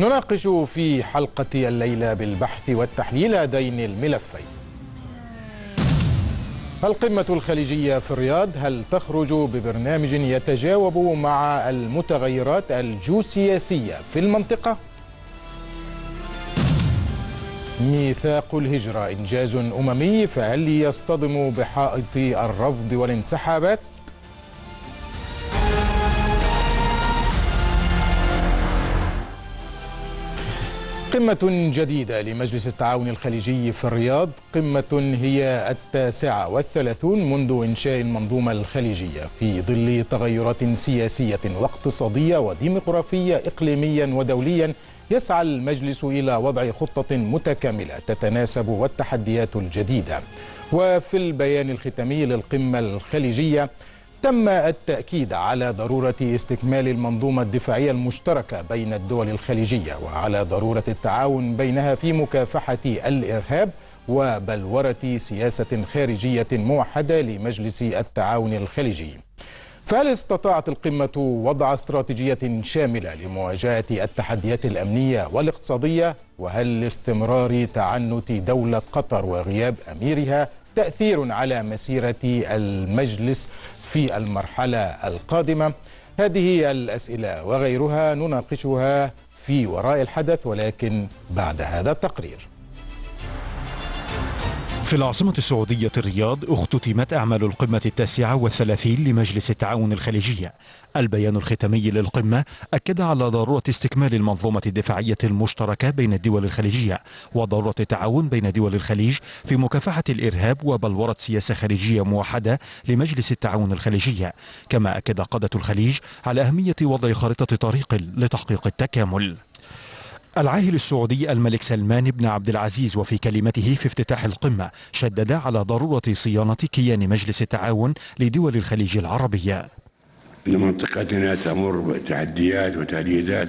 نناقش في حلقة الليلة بالبحث والتحليل دين الملفين القمة الخليجية في الرياض هل تخرج ببرنامج يتجاوب مع المتغيرات الجيوسياسية في المنطقة؟ ميثاق الهجرة إنجاز أممي فهل يصطدم بحائط الرفض والانسحابات؟ قمة جديدة لمجلس التعاون الخليجي في الرياض قمة هي التاسعة والثلاثون منذ إنشاء المنظومة الخليجية في ظل تغيرات سياسية واقتصادية وديمقراطية إقليميا ودوليا يسعى المجلس إلى وضع خطة متكاملة تتناسب والتحديات الجديدة وفي البيان الختامي للقمة الخليجية تم التأكيد على ضرورة استكمال المنظومة الدفاعية المشتركة بين الدول الخليجية وعلى ضرورة التعاون بينها في مكافحة الإرهاب وبلورة سياسة خارجية موحدة لمجلس التعاون الخليجي فهل استطاعت القمة وضع استراتيجية شاملة لمواجهة التحديات الأمنية والاقتصادية؟ وهل لاستمرار تعنت دولة قطر وغياب أميرها تأثير على مسيرة المجلس في المرحلة القادمة هذه الأسئلة وغيرها نناقشها في وراء الحدث ولكن بعد هذا التقرير في العاصمة السعودية الرياض اختتمت أعمال القمة التاسعة والثلاثين لمجلس التعاون الخليجية البيان الختامي للقمة أكد على ضرورة استكمال المنظومة الدفاعية المشتركة بين الدول الخليجية وضرورة التعاون بين دول الخليج في مكافحة الإرهاب وبلورة سياسة خليجية موحدة لمجلس التعاون الخليجية كما أكد قادة الخليج على أهمية وضع خارطة طريق لتحقيق التكامل العاهل السعودي الملك سلمان بن عبد العزيز وفي كلمته في افتتاح القمة شدد على ضرورة صيانة كيان مجلس التعاون لدول الخليج العربية إن منطقتنا تمر بتحديات وتهديدات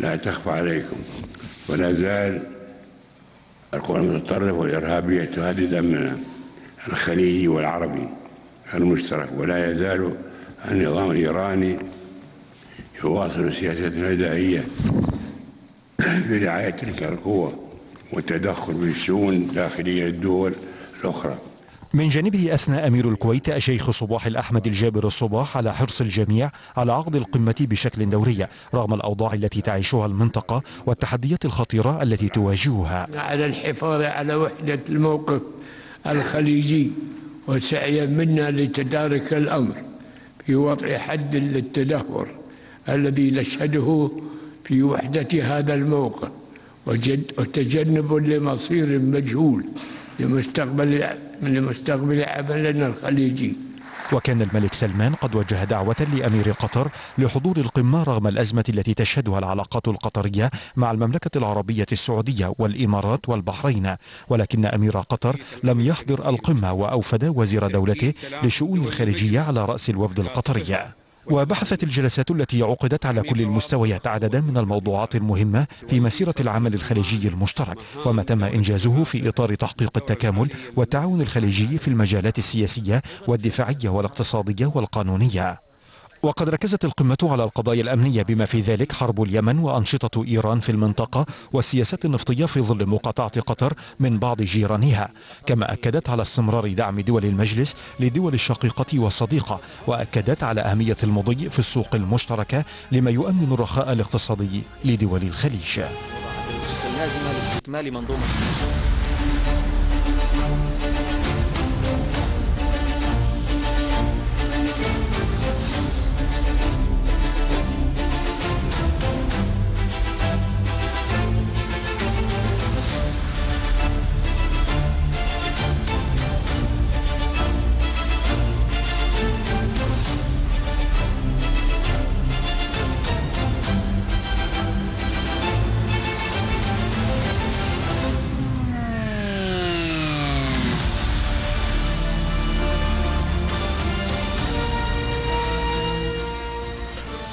لا تخفى عليكم ولا زال القوى المتطرفة والإرهابية تهدد أمننا الخليجي والعربي المشترك ولا يزال النظام الإيراني يواصل سياسة الفدائية برعاية تلك القوى والتدخل بالشؤون الداخلية الدول الأخرى من جانبه أثنى أمير الكويت الشيخ صباح الأحمد الجابر الصباح على حرص الجميع على عقد القمة بشكل دوري رغم الأوضاع التي تعيشها المنطقة والتحديات الخطيرة التي تواجهها على الحفاظ على وحدة الموقف الخليجي وسعيا منا لتدارك الأمر في وضع حد للتدهور الذي نشهده في وحدة هذا الموقع وتجنب لمصير مجهول لمستقبل لمستقبل عملنا الخليجي وكان الملك سلمان قد وجه دعوة لأمير قطر لحضور القمة رغم الأزمة التي تشهدها العلاقات القطرية مع المملكة العربية السعودية والإمارات والبحرين ولكن أمير قطر لم يحضر القمة وأوفد وزير دولته للشؤون الخارجية على رأس الوفد القطري وبحثت الجلسات التي عقدت على كل المستويات عددا من الموضوعات المهمة في مسيرة العمل الخليجي المشترك وما تم إنجازه في إطار تحقيق التكامل والتعاون الخليجي في المجالات السياسية والدفاعية والاقتصادية والقانونية وقد ركزت القمة على القضايا الأمنية بما في ذلك حرب اليمن وأنشطة إيران في المنطقة والسياسات النفطية في ظل مقاطعة قطر من بعض جيرانها كما أكدت على استمرار دعم دول المجلس لدول الشقيقة والصديقة وأكدت على أهمية المضي في السوق المشتركة لما يؤمن الرخاء الاقتصادي لدول الخليج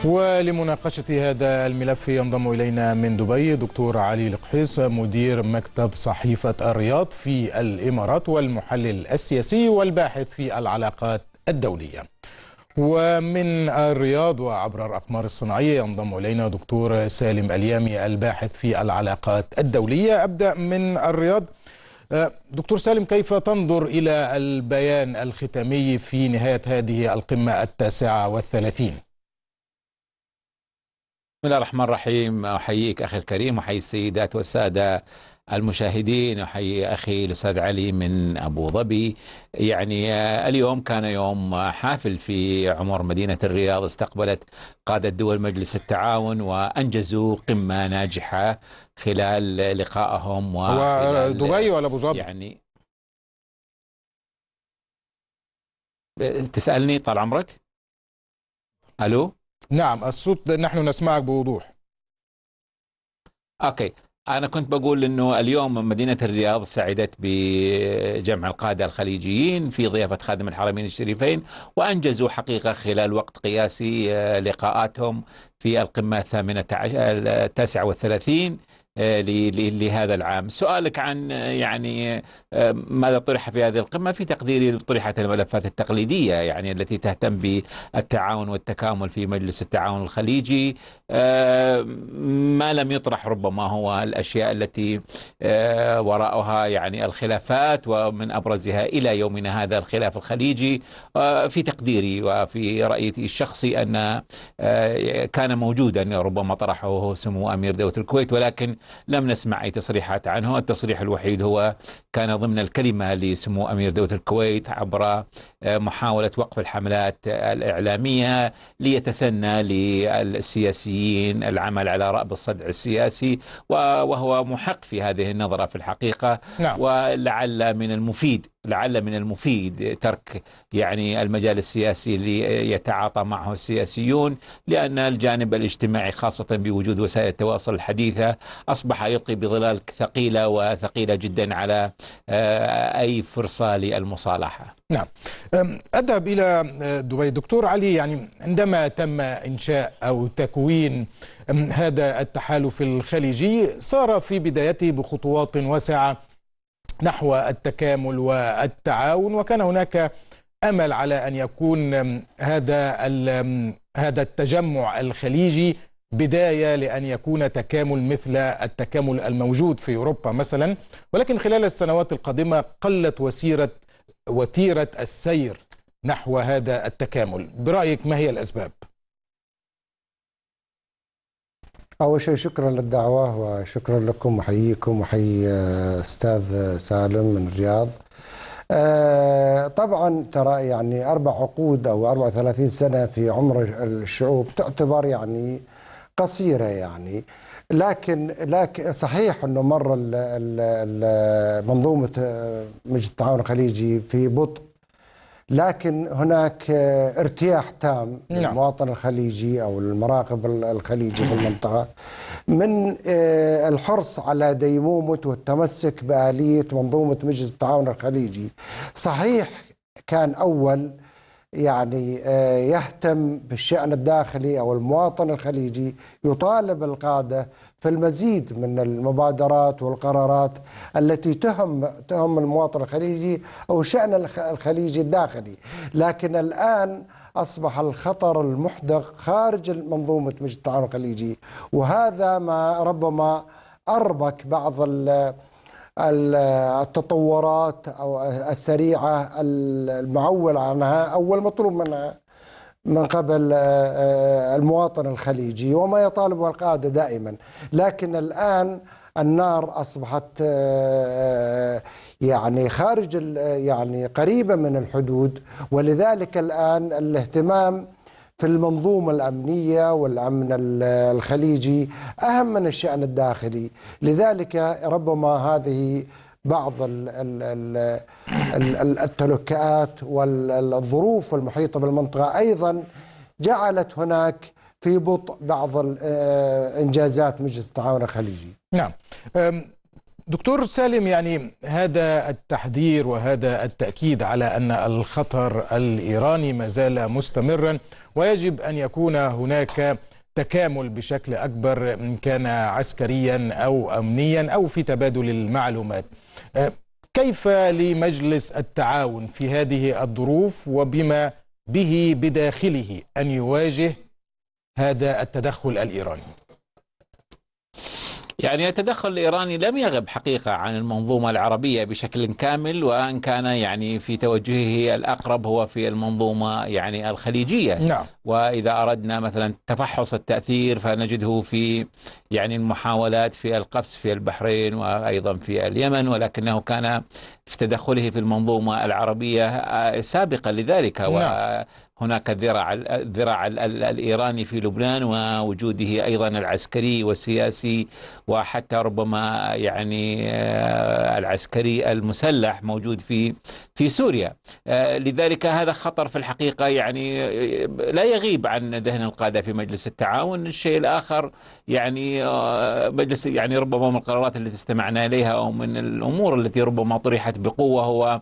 ولمناقشة هذا الملف ينضم إلينا من دبي دكتور علي القحيص مدير مكتب صحيفة الرياض في الإمارات والمحلل السياسي والباحث في العلاقات الدولية ومن الرياض وعبر الأقمار الصناعية ينضم إلينا دكتور سالم اليامي الباحث في العلاقات الدولية أبدأ من الرياض دكتور سالم كيف تنظر إلى البيان الختامي في نهاية هذه القمة التاسعة والثلاثين؟ بسم الله الرحمن الرحيم أحييك أخي الكريم وأحيي السيدات والسادة المشاهدين أحيي أخي الأستاذ علي من أبو ظبي يعني آه، اليوم كان يوم حافل في عمر مدينة الرياض استقبلت قادة دول مجلس التعاون وأنجزوا قمة ناجحة خلال لقائهم و آه، دبي ولا أبو ظبي؟ يعني تسألني طال عمرك؟ ألو نعم الصوت نحن نسمعك بوضوح اوكي انا كنت بقول انه اليوم مدينه الرياض سعدت بجمع القاده الخليجيين في ضيافه خادم الحرمين الشريفين وانجزوا حقيقه خلال وقت قياسي آه، لقاءاتهم في القمه الثامنه آه، التاسعه والثلاثين آه، لهذا العام سؤالك عن آه، يعني آه، ماذا طرح في هذه القمة في تقديري طرحت الملفات التقليدية يعني التي تهتم بالتعاون والتكامل في مجلس التعاون الخليجي ما لم يطرح ربما هو الأشياء التي وراءها يعني الخلافات ومن أبرزها إلى يومنا هذا الخلاف الخليجي في تقديري وفي رأيي الشخصي أن كان موجودا ربما طرحه سمو أمير دولة الكويت ولكن لم نسمع أي تصريحات عنه التصريح الوحيد هو كان ضمن الكلمة لسمو أمير دولة الكويت عبر آه، محاولة وقف الحملات الإعلامية ليتسنى للسياسيين العمل على رأب الصدع السياسي وهو محق في هذه النظرة في الحقيقة نعم. ولعل من المفيد لعل من المفيد ترك يعني المجال السياسي اللي يتعاطى معه السياسيون لأن الجانب الاجتماعي خاصة بوجود وسائل التواصل الحديثة أصبح يلقي بظلال ثقيلة وثقيلة جدا على آه، أي فرصة للمصالحة نعم أذهب إلى آه، دبي دكتور علي يعني عندما تم إنشاء أو تكوين هذا التحالف الخليجي سار في بدايته بخطوات واسعة نحو التكامل والتعاون وكان هناك امل على ان يكون هذا هذا التجمع الخليجي بدايه لان يكون تكامل مثل التكامل الموجود في اوروبا مثلا ولكن خلال السنوات القادمه قلت وسيره وتيره السير نحو هذا التكامل برايك ما هي الاسباب أول شيء شكرا للدعوة وشكرا لكم وحييكم وحي آه، أستاذ آه، سالم من الرياض آه، طبعا ترى يعني أربع عقود أو 34 سنة في عمر الشعوب تعتبر يعني قصيرة يعني لكن لكن صحيح انه مر منظومه مجلس التعاون الخليجي في بطء لكن هناك ارتياح تام نعم. للمواطن الخليجي او المراقب الخليجي في المنطقه من آه، الحرص على ديمومه والتمسك باليه منظومه مجلس التعاون الخليجي. صحيح كان اول يعني آه، يهتم بالشأن الداخلي أو المواطن الخليجي يطالب القادة في المزيد من المبادرات والقرارات التي تهم تهم المواطن الخليجي او شان الخليجي الداخلي، لكن الان اصبح الخطر المحدق خارج منظومه مجلس التعاون الخليجي، وهذا ما ربما اربك بعض التطورات او السريعه المعول عنها او المطلوب منها من قبل آه، آه، المواطن الخليجي وما يطالبه القاعدة دائما لكن الآن النار أصبحت آه، يعني خارج يعني قريبة من الحدود ولذلك الآن الاهتمام في المنظومة الأمنية والأمن الخليجي أهم من الشأن الداخلي لذلك ربما هذه بعض التلكات والظروف المحيطة بالمنطقة أيضا جعلت هناك في بطء بعض آه إنجازات مجلس التعاون الخليجي نعم دكتور سالم يعني هذا التحذير وهذا التأكيد على أن الخطر الإيراني ما زال مستمرا ويجب أن يكون هناك تكامل بشكل أكبر إن كان عسكريا أو أمنيا أو في تبادل المعلومات آه، كيف لمجلس التعاون في هذه الظروف وبما به بداخله أن يواجه هذا التدخل الإيراني يعني التدخل الإيراني لم يغب حقيقة عن المنظومة العربية بشكل كامل وأن كان يعني في توجهه الأقرب هو في المنظومة يعني الخليجية نعم. وإذا أردنا مثلا تفحص التأثير فنجده في يعني المحاولات في القفز في البحرين وأيضا في اليمن ولكنه كان في تدخله في المنظومة العربية آه، سابقا لذلك نعم. هناك الذراع الذراع الايراني في لبنان ووجوده ايضا العسكري والسياسي وحتى ربما يعني آه، العسكري المسلح موجود في في سوريا آه، لذلك هذا خطر في الحقيقه يعني آه، لا يغيب عن ذهن القاده في مجلس التعاون الشيء الاخر يعني مجلس يعني ربما من القرارات التي استمعنا اليها او من الامور التي ربما طرحت بقوه هو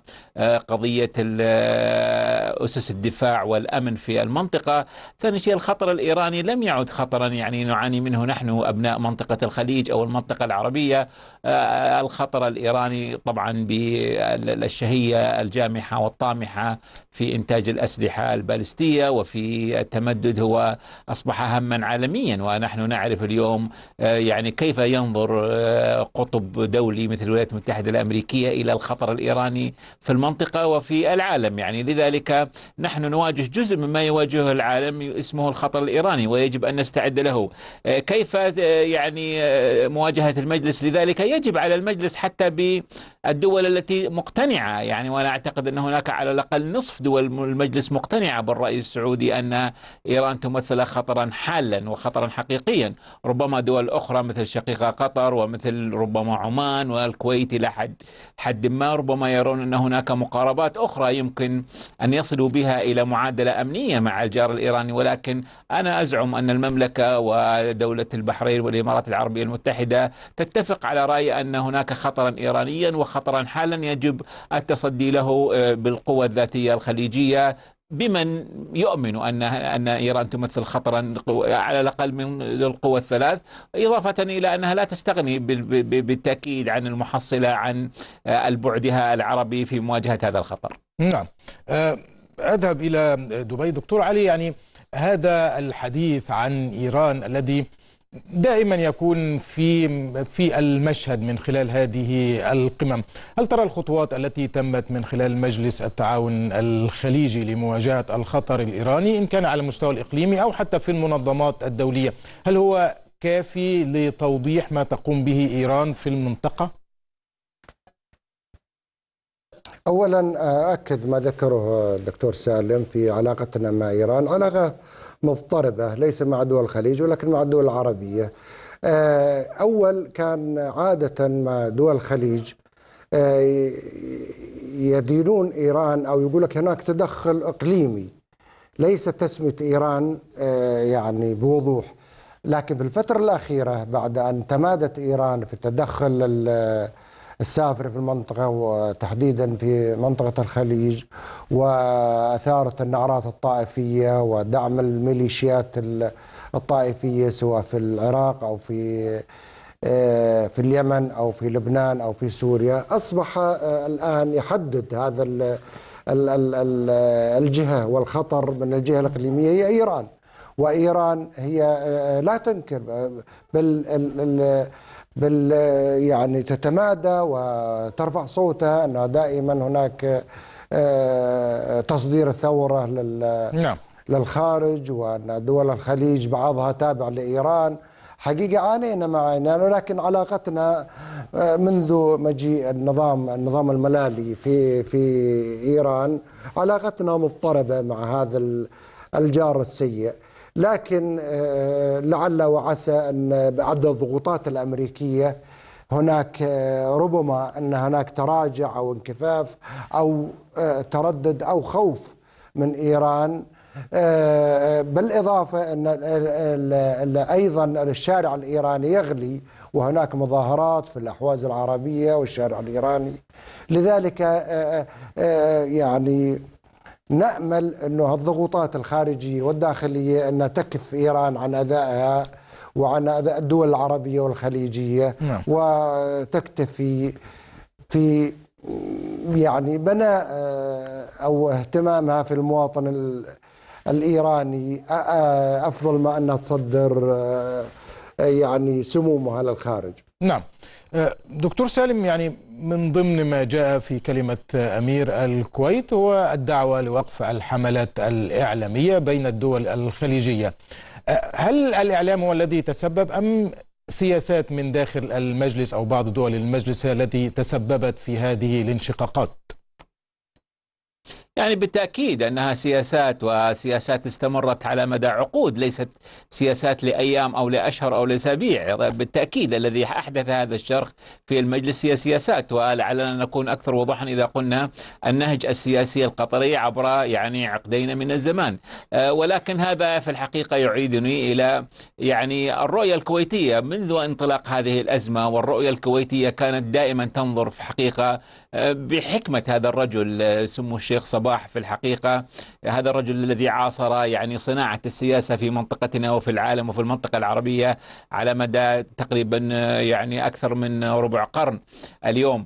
قضيه اسس الدفاع وال الامن في المنطقة ثاني شيء الخطر الإيراني لم يعد خطرا يعني نعاني منه نحن أبناء منطقة الخليج أو المنطقة العربية آه، الخطر الإيراني طبعا بالشهية الجامحة والطامحة في إنتاج الأسلحة البالستية وفي التمدد هو أصبح هما عالميا ونحن نعرف اليوم آه، يعني كيف ينظر آه، قطب دولي مثل الولايات المتحدة الأمريكية إلى الخطر الإيراني في المنطقة وفي العالم يعني لذلك نحن نواجه جزء مما يواجهه العالم اسمه الخطر الإيراني ويجب أن نستعد له آه، كيف آه، يعني آه، مواجهة المجلس لذلك يجب على المجلس حتى بالدول التي مقتنعة يعني وأنا أعتقد أن هناك على الأقل نصف دول المجلس مقتنعة بالرأي السعودي أن إيران تمثل خطرا حالا وخطرا حقيقيا ربما دول أخرى مثل شقيقة قطر ومثل ربما عمان والكويت إلى حد, حد ما ربما يرون أن هناك مقاربات أخرى يمكن أن يصلوا بها إلى معادلة معادلة أمنية مع الجار الإيراني ولكن أنا أزعم أن المملكة ودولة البحرين والإمارات العربية المتحدة تتفق على رأي أن هناك خطرا إيرانيا وخطرا حالا يجب التصدي له آه، بالقوة الذاتية الخليجية بمن يؤمن ان ان ايران تمثل خطرا على الاقل من القوى الثلاث اضافه الى انها لا تستغني بالتاكيد عن المحصله عن آه، بعدها العربي في مواجهه هذا الخطر. نعم. آه، أذهب إلى دبي دكتور علي يعني هذا الحديث عن إيران الذي دائما يكون في في المشهد من خلال هذه القمم هل ترى الخطوات التي تمت من خلال مجلس التعاون الخليجي لمواجهة الخطر الإيراني إن كان على المستوى الإقليمي أو حتى في المنظمات الدولية هل هو كافي لتوضيح ما تقوم به إيران في المنطقة؟ اولا اكد آه، ما ذكره الدكتور سالم في علاقتنا مع ايران علاقه مضطربه ليس مع دول الخليج ولكن مع الدول العربيه آه، اول كان عاده مع دول الخليج آه، يدينون ايران او يقول لك هناك تدخل اقليمي ليس تسميه ايران يعني بوضوح لكن في الفتره الاخيره بعد ان تمادت ايران في التدخل السافر في المنطقة وتحديدا في منطقة الخليج وأثارت النعرات الطائفية ودعم الميليشيات الطائفية سواء في العراق أو في آه، في اليمن أو في لبنان أو في سوريا أصبح آه، الآن يحدد هذا الجهة والخطر من الجهة الإقليمية هي إيران وإيران هي آه، لا تنكر بل بال يعني تتمادى وترفع صوتها أنه دائما هناك آه، تصدير الثورة لل نعم. للخارج وأن دول الخليج بعضها تابع لإيران حقيقة عانينا ايران ولكن علاقتنا آه، منذ مجيء النظام النظام الملالي في في إيران علاقتنا مضطربة مع هذا الجار السيء لكن آه، لعل وعسى أن بعد الضغوطات الأمريكية هناك آه، ربما أن هناك تراجع أو انكفاف أو آه، تردد أو خوف من إيران بالإضافة أن أيضا الشارع الإيراني يغلي وهناك مظاهرات في الأحواز العربية والشارع الإيراني لذلك يعني نأمل أنه الضغوطات الخارجية والداخلية أن تكف إيران عن أدائها وعن أداء الدول العربية والخليجية نعم. وتكتفي في يعني بناء آه، أو اهتمامها في المواطن الإيراني آه، أفضل ما أنها تصدر آه، يعني سمومها للخارج نعم آه، دكتور سالم يعني من ضمن ما جاء في كلمة أمير الكويت هو الدعوة لوقف الحملات الإعلامية بين الدول الخليجية آه، هل الإعلام هو الذي تسبب أم سياسات من داخل المجلس أو بعض دول المجلس التي تسببت في هذه الانشقاقات؟ يعني بالتاكيد انها سياسات وسياسات استمرت على مدى عقود ليست سياسات لايام او لاشهر او لاسابيع بالتاكيد الذي احدث هذا الشرخ في المجلس هي سياسات ولعلنا نكون اكثر وضوحا اذا قلنا النهج السياسي القطري عبر يعني عقدين من الزمان ولكن هذا في الحقيقه يعيدني الى يعني الرؤيه الكويتيه منذ انطلاق هذه الازمه والرؤيه الكويتيه كانت دائما تنظر في حقيقه بحكمة هذا الرجل آه، سمو الشيخ صباح في الحقيقة هذا الرجل الذي عاصر يعني صناعة السياسة في منطقتنا وفي العالم وفي المنطقة العربية على مدى تقريبا آه، يعني أكثر من ربع قرن اليوم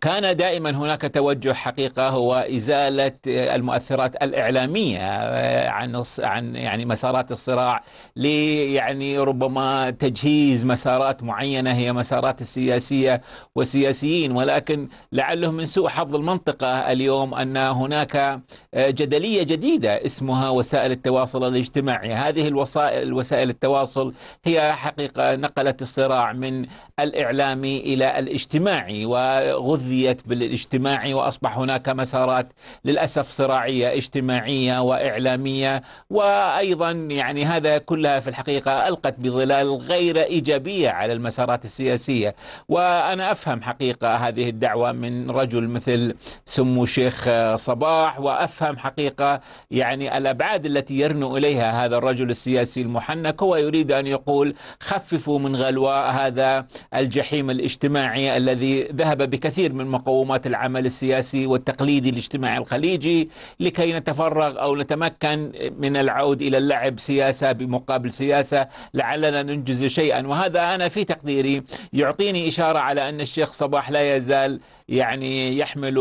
كان دائما هناك توجه حقيقه هو ازاله المؤثرات الاعلاميه آه، عن عن يعني مسارات الصراع يعني ربما تجهيز مسارات معينه هي مسارات السياسيه والسياسيين ولكن لعله من سوء حظ المنطقه اليوم ان هناك آه، جدليه جديده اسمها وسائل التواصل الاجتماعي، هذه الوسائل وسائل التواصل هي حقيقه نقلت الصراع من الاعلامي الى الاجتماعي و غذيت بالاجتماعي واصبح هناك مسارات للاسف صراعيه اجتماعيه واعلاميه وايضا يعني هذا كلها في الحقيقه القت بظلال غير ايجابيه على المسارات السياسيه وانا افهم حقيقه هذه الدعوه من رجل مثل سمو الشيخ صباح وافهم حقيقه يعني الابعاد التي يرنو اليها هذا الرجل السياسي المحنك هو يريد ان يقول خففوا من غلواء هذا الجحيم الاجتماعي الذي ذهب بكثير الكثير من مقومات العمل السياسي والتقليدي الاجتماعي الخليجي لكي نتفرغ او نتمكن من العود الى اللعب سياسه بمقابل سياسه لعلنا ننجز شيئا وهذا انا في تقديري يعطيني اشاره على ان الشيخ صباح لا يزال يعني يحمل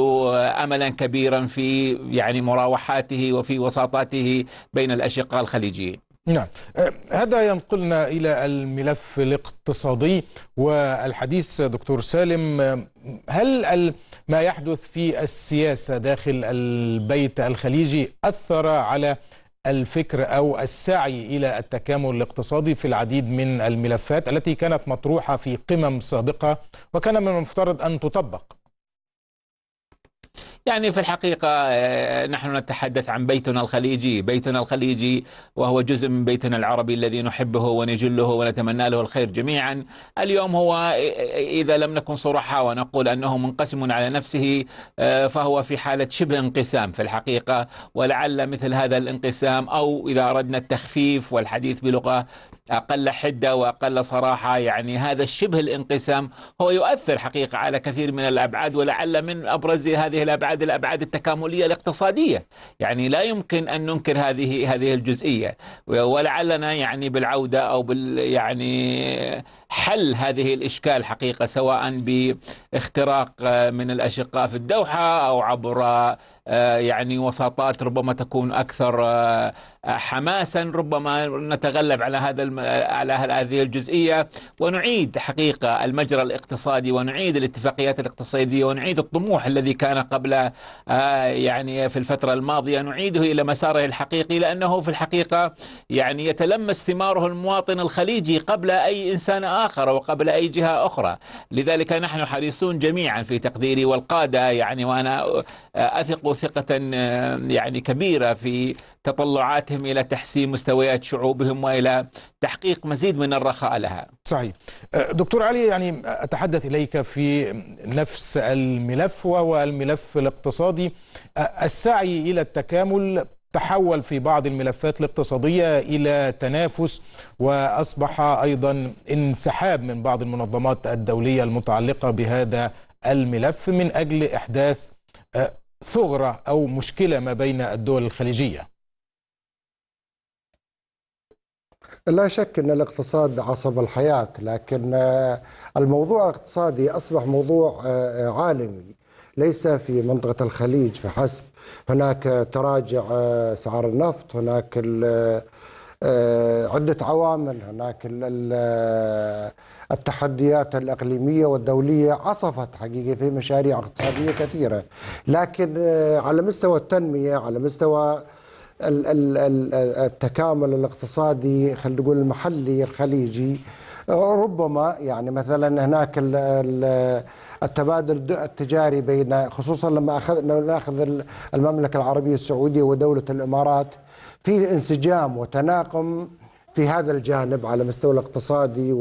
املا كبيرا في يعني مراوحاته وفي وساطاته بين الاشقاء الخليجيين نعم أه، هذا ينقلنا إلى الملف الاقتصادي والحديث دكتور سالم أه، هل ما يحدث في السياسة داخل البيت الخليجي أثر على الفكر أو السعي إلى التكامل الاقتصادي في العديد من الملفات التي كانت مطروحة في قمم سابقة وكان من المفترض أن تطبق يعني في الحقيقة آه، نحن نتحدث عن بيتنا الخليجي بيتنا الخليجي وهو جزء من بيتنا العربي الذي نحبه ونجله ونتمنى له الخير جميعا اليوم هو آه، إذا لم نكن صرحاء ونقول أنه منقسم على نفسه آه، فهو في حالة شبه انقسام في الحقيقة ولعل مثل هذا الانقسام أو إذا أردنا التخفيف والحديث بلغة أقل حدة وأقل صراحة يعني هذا الشبه الانقسام هو يؤثر حقيقة على كثير من الأبعاد ولعل من أبرز هذه الأبعاد بعد الابعاد التكامليه الاقتصاديه يعني لا يمكن ان ننكر هذه هذه الجزئيه ولعلنا يعني بالعوده او بال يعني حل هذه الإشكال حقيقة سواء باختراق آه، من الأشقاء في الدوحة أو عبر آه، يعني وساطات ربما تكون أكثر آه، حماسا ربما نتغلب على هذا على هذه الجزئية ونعيد حقيقة المجرى الاقتصادي ونعيد الاتفاقيات الاقتصادية ونعيد الطموح الذي كان قبل يعني في الفترة الماضية نعيده إلى مساره الحقيقي لأنه في الحقيقة يعني يتلمس ثماره المواطن الخليجي قبل أي إنسان آخر آخر وقبل أي جهة أخرى لذلك نحن حريصون جميعا في تقديري والقادة يعني وأنا أثق ثقة آه، يعني كبيرة في تطلعاتهم إلى تحسين مستويات شعوبهم وإلى تحقيق مزيد من الرخاء لها صحيح آه، دكتور علي يعني أتحدث إليك في نفس الملف وهو الملف الاقتصادي آه، السعي إلى التكامل تحول في بعض الملفات الاقتصادية إلى تنافس وأصبح أيضا انسحاب من بعض المنظمات الدولية المتعلقة بهذا الملف من أجل إحداث آه، ثغرة أو مشكلة ما بين الدول الخليجية لا شك أن الاقتصاد عصب الحياة لكن آه، الموضوع الاقتصادي أصبح موضوع آه، عالمي ليس في منطقة الخليج فحسب هناك تراجع آه، أسعار النفط هناك آه، عدة عوامل هناك آه، التحديات الأقليمية والدولية عصفت حقيقة في مشاريع اقتصادية كثيرة لكن على مستوى التنمية على مستوى التكامل الاقتصادي خلينا نقول المحلي الخليجي ربما يعني مثلا هناك التبادل التجاري بين خصوصا لما اخذنا ناخذ المملكه العربيه السعوديه ودوله الامارات في انسجام وتناغم في هذا الجانب على مستوى الاقتصادي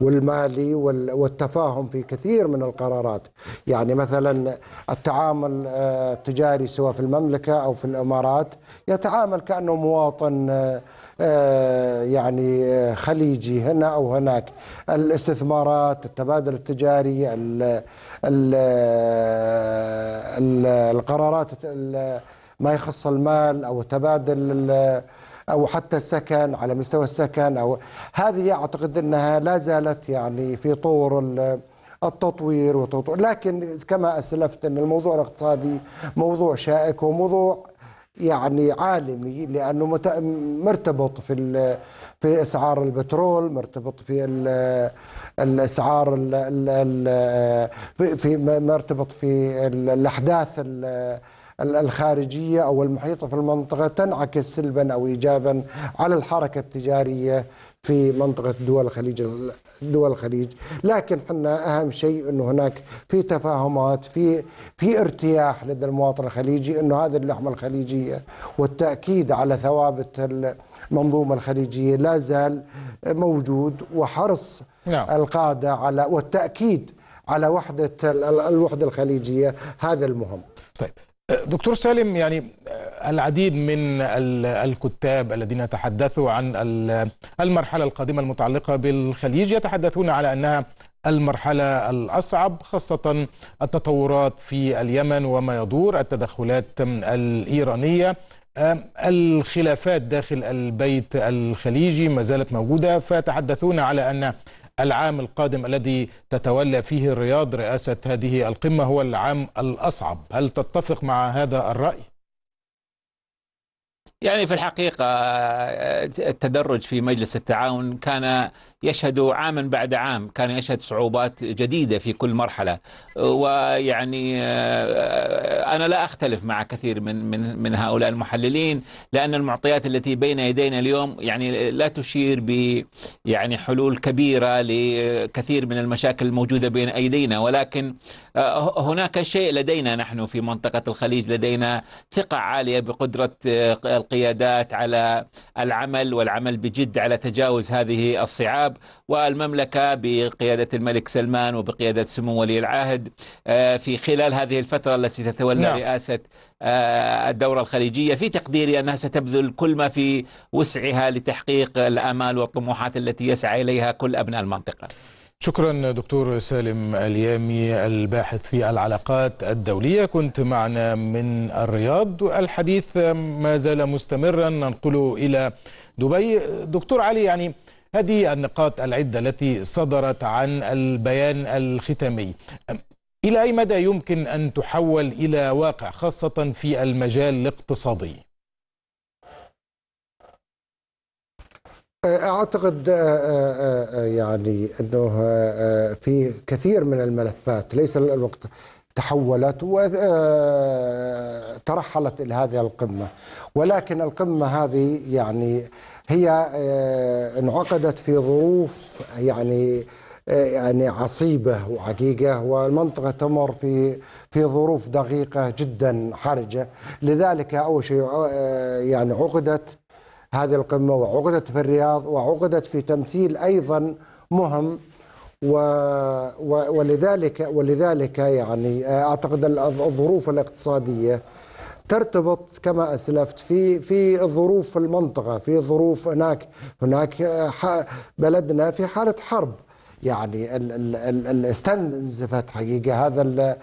والمالي والتفاهم في كثير من القرارات يعني مثلا التعامل آه، التجاري سواء في المملكة أو في الإمارات يتعامل كأنه مواطن آه، آه، يعني آه، خليجي هنا أو هناك الاستثمارات التبادل التجاري ال ال القرارات ما يخص المال أو تبادل او حتى السكن على مستوى السكن او هذه اعتقد انها لا زالت يعني في طور التطوير وتطوير لكن كما اسلفت ان الموضوع الاقتصادي موضوع شائك وموضوع يعني عالمي لانه مرتبط في في اسعار البترول مرتبط في الاسعار في مرتبط في الاحداث الخارجيه او المحيطه في المنطقه تنعكس سلبا او ايجابا على الحركه التجاريه في منطقة دول الخليج دول الخليج لكن حنا أهم شيء أنه هناك في تفاهمات في في ارتياح لدى المواطن الخليجي أنه هذه اللحمة الخليجية والتأكيد على ثوابت المنظومة الخليجية لا زال موجود وحرص نعم. القادة على والتأكيد على وحدة الوحدة الخليجية هذا المهم طيب دكتور سالم يعني العديد من الكتاب الذين تحدثوا عن المرحلة القادمة المتعلقة بالخليج يتحدثون على أنها المرحلة الأصعب خاصة التطورات في اليمن وما يدور التدخلات الإيرانية الخلافات داخل البيت الخليجي ما زالت موجودة فتحدثون على أن العام القادم الذي تتولى فيه الرياض رئاسة هذه القمة هو العام الأصعب هل تتفق مع هذا الرأي؟ يعني في الحقيقة آه، التدرج في مجلس التعاون كان يشهد عاما بعد عام كان يشهد صعوبات جديدة في كل مرحلة ويعني آه، أنا لا أختلف مع كثير من, من, من هؤلاء المحللين لأن المعطيات التي بين يدينا اليوم يعني لا تشير ب يعني حلول كبيرة لكثير من المشاكل الموجودة بين أيدينا ولكن آه، هناك شيء لدينا نحن في منطقة الخليج لدينا ثقة عالية بقدرة آه، القيادات على العمل والعمل بجد على تجاوز هذه الصعاب الشباب والمملكة بقيادة الملك سلمان وبقيادة سمو ولي العهد آه، في خلال هذه الفترة التي تتولى نعم. رئاسة آه، الدورة الخليجية في تقديري أنها ستبذل كل ما في وسعها لتحقيق الآمال والطموحات التي يسعى إليها كل أبناء المنطقة شكرا دكتور سالم اليامي الباحث في العلاقات الدولية كنت معنا من الرياض الحديث ما زال مستمرا ننقله إلى دبي دكتور علي يعني هذه النقاط العدة التي صدرت عن البيان الختامي إلى أي مدى يمكن أن تحول إلى واقع خاصة في المجال الاقتصادي؟ أه، اعتقد أه، أه، يعني انه في كثير من الملفات ليس الوقت تحولت وترحلت آه، إلى هذه القمة ولكن القمة هذه يعني هي آه، انعقدت في ظروف يعني آه، يعني عصيبة وعقيقة والمنطقة تمر في في ظروف دقيقة جدا حرجة لذلك أول شيء يعني عقدت هذه القمة وعقدت في الرياض وعقدت في تمثيل أيضا مهم و ولذلك ولذلك يعني آه، اعتقد الظروف الاقتصاديه ترتبط كما اسلفت في في ظروف المنطقه في ظروف هناك هناك آه، بلدنا في حاله حرب يعني ال ال ال استنزفت حقيقه هذا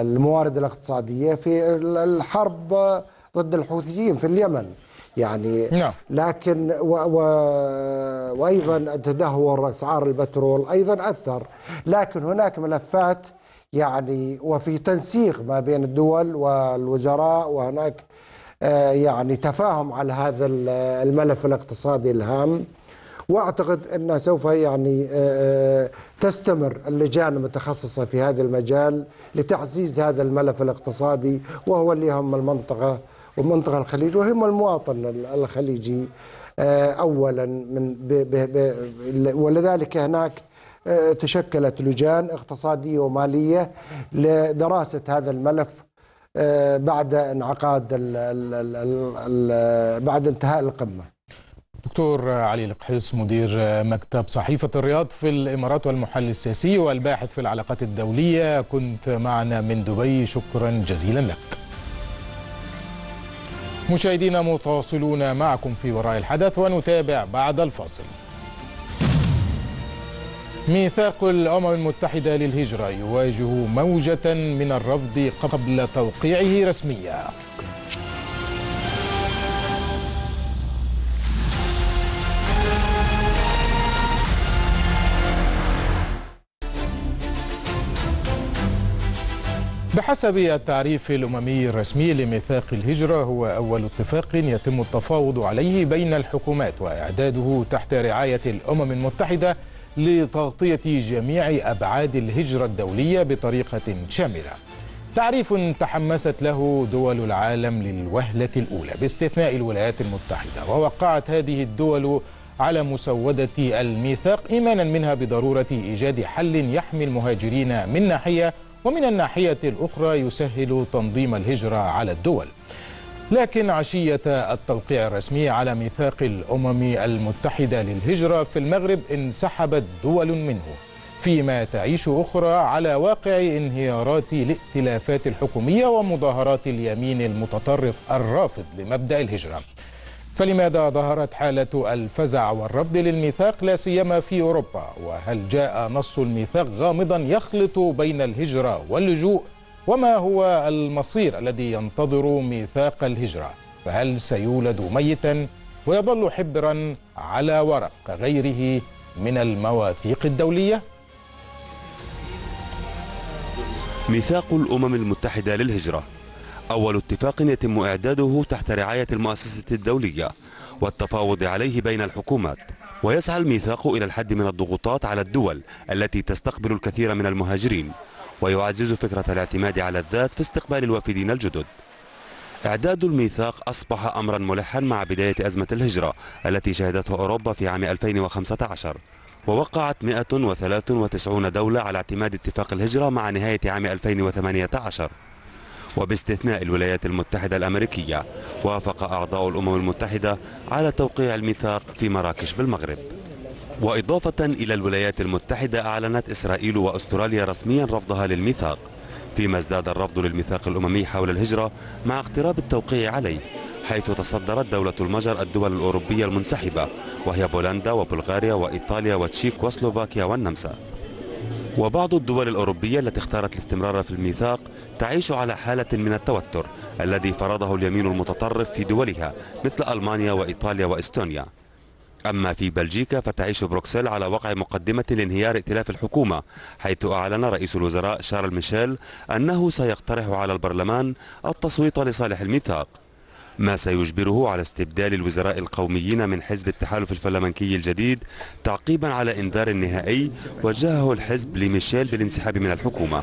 الموارد الاقتصاديه في الحرب ضد الحوثيين في اليمن يعني نعم. لكن و و وايضا تدهور اسعار البترول ايضا اثر لكن هناك ملفات يعني وفي تنسيق ما بين الدول والوزراء وهناك آه، يعني تفاهم على هذا آه، الملف الاقتصادي الهام واعتقد ان سوف يعني آه، تستمر اللجان المتخصصه في هذا المجال لتعزيز هذا الملف الاقتصادي وهو اللي يهم المنطقه ومنطقة الخليج وهم المواطن الخليجي آه، أولا من ب ب ب ولذلك هناك آه، تشكلت لجان اقتصادية ومالية لدراسة هذا الملف آه، بعد انعقاد الـ الـ الـ بعد انتهاء القمه دكتور علي القحيص مدير مكتب صحيفة الرياض في الإمارات والمحلل السياسي والباحث في العلاقات الدولية كنت معنا من دبي شكرا جزيلا لك مشاهدينا متواصلون معكم في وراء الحدث ونتابع بعد الفاصل ميثاق الأمم المتحدة للهجرة يواجه موجة من الرفض قبل توقيعه رسمياً بحسب التعريف الأممي الرسمي لميثاق الهجرة هو أول اتفاق يتم التفاوض عليه بين الحكومات وإعداده تحت رعاية الأمم المتحدة لتغطية جميع أبعاد الهجرة الدولية بطريقة شاملة تعريف تحمست له دول العالم للوهلة الأولى باستثناء الولايات المتحدة ووقعت هذه الدول على مسودة الميثاق إيمانا منها بضرورة إيجاد حل يحمي المهاجرين من ناحية ومن الناحية الأخرى يسهل تنظيم الهجرة على الدول لكن عشية التوقيع الرسمي على ميثاق الأمم المتحدة للهجرة في المغرب انسحبت دول منه فيما تعيش أخرى على واقع انهيارات الائتلافات الحكومية ومظاهرات اليمين المتطرف الرافض لمبدأ الهجرة فلماذا ظهرت حالة الفزع والرفض للميثاق لا سيما في أوروبا وهل جاء نص الميثاق غامضا يخلط بين الهجرة واللجوء وما هو المصير الذي ينتظر ميثاق الهجرة فهل سيولد ميتا ويظل حبرا على ورق كغيره من المواثيق الدولية؟ ميثاق الأمم المتحدة للهجرة أول اتفاق يتم إعداده تحت رعاية المؤسسة الدولية والتفاوض عليه بين الحكومات ويسعى الميثاق إلى الحد من الضغوطات على الدول التي تستقبل الكثير من المهاجرين ويعزز فكرة الاعتماد على الذات في استقبال الوافدين الجدد إعداد الميثاق أصبح أمرا ملحا مع بداية أزمة الهجرة التي شهدته أوروبا في عام 2015 ووقعت 193 دولة على اعتماد اتفاق الهجرة مع نهاية عام 2018 وباستثناء الولايات المتحدة الأمريكية وافق أعضاء الأمم المتحدة على توقيع الميثاق في مراكش بالمغرب وإضافة إلى الولايات المتحدة أعلنت إسرائيل وأستراليا رسميا رفضها للميثاق فيما ازداد الرفض للميثاق الأممي حول الهجرة مع اقتراب التوقيع عليه حيث تصدرت دولة المجر الدول الأوروبية المنسحبة وهي بولندا وبلغاريا وإيطاليا وتشيك وسلوفاكيا والنمسا وبعض الدول الأوروبية التي اختارت الاستمرار في الميثاق تعيش على حالة من التوتر الذي فرضه اليمين المتطرف في دولها مثل ألمانيا وإيطاليا وإستونيا أما في بلجيكا فتعيش بروكسل على وقع مقدمة لانهيار ائتلاف الحكومة حيث أعلن رئيس الوزراء شارل ميشيل أنه سيقترح على البرلمان التصويت لصالح الميثاق ما سيجبره على استبدال الوزراء القوميين من حزب التحالف الفلمنكي الجديد تعقيبا على انذار نهائي وجهه الحزب لميشيل بالانسحاب من الحكومة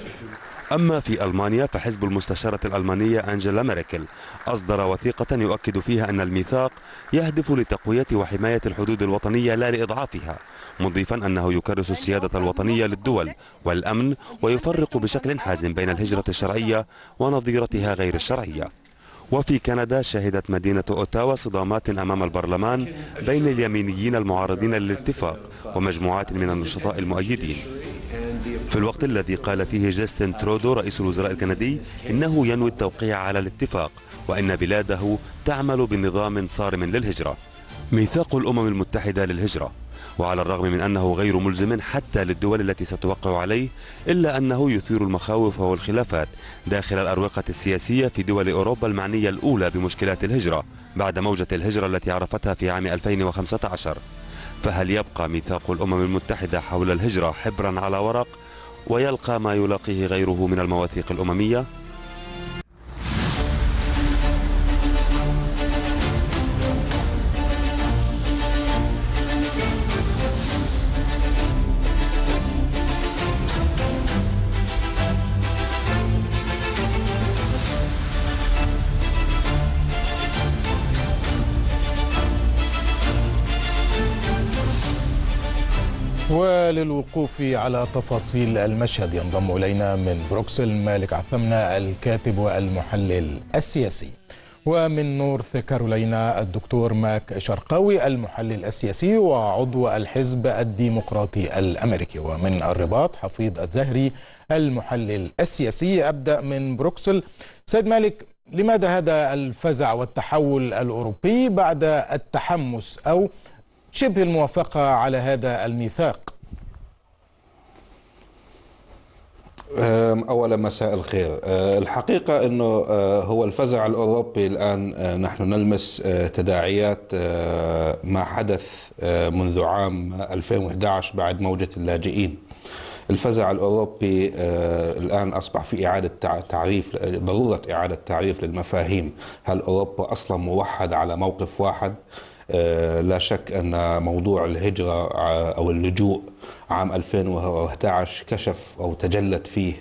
أما في ألمانيا فحزب المستشارة الألمانية أنجيلا ميركل أصدر وثيقة يؤكد فيها أن الميثاق يهدف لتقوية وحماية الحدود الوطنية لا لإضعافها مضيفا أنه يكرس السيادة الوطنية للدول والأمن ويفرق بشكل حازم بين الهجرة الشرعية ونظيرتها غير الشرعية وفي كندا شهدت مدينة أوتاوا صدامات أمام البرلمان بين اليمينيين المعارضين للاتفاق ومجموعات من النشطاء المؤيدين في الوقت الذي قال فيه جاستن ترودو رئيس الوزراء الكندي إنه ينوي التوقيع على الاتفاق وإن بلاده تعمل بنظام صارم للهجرة ميثاق الأمم المتحدة للهجرة وعلى الرغم من أنه غير ملزم حتى للدول التي ستوقع عليه إلا أنه يثير المخاوف والخلافات داخل الأروقة السياسية في دول أوروبا المعنية الأولى بمشكلات الهجرة بعد موجة الهجرة التي عرفتها في عام 2015 فهل يبقى ميثاق الأمم المتحدة حول الهجرة حبرا على ورق ويلقى ما يلاقيه غيره من المواثيق الأممية؟ للوقوف على تفاصيل المشهد ينضم إلينا من بروكسل مالك عثمنا الكاتب والمحلل السياسي ومن نورث كارولينا الدكتور ماك شرقاوي المحلل السياسي وعضو الحزب الديمقراطي الأمريكي ومن الرباط حفيظ الزهري المحلل السياسي أبدأ من بروكسل سيد مالك لماذا هذا الفزع والتحول الأوروبي بعد التحمس أو شبه الموافقة على هذا الميثاق أولا مساء الخير أه، الحقيقة أنه أه، هو الفزع الأوروبي الآن أه، نحن نلمس تداعيات ما حدث منذ عام 2011 بعد موجة اللاجئين الفزع الأوروبي الآن أصبح في إعادة تعريف ضرورة إعادة تعريف للمفاهيم هل أوروبا أصلا موحدة على موقف واحد آه، لا شك أن موضوع الهجرة أو اللجوء عام 2011 كشف أو تجلت فيه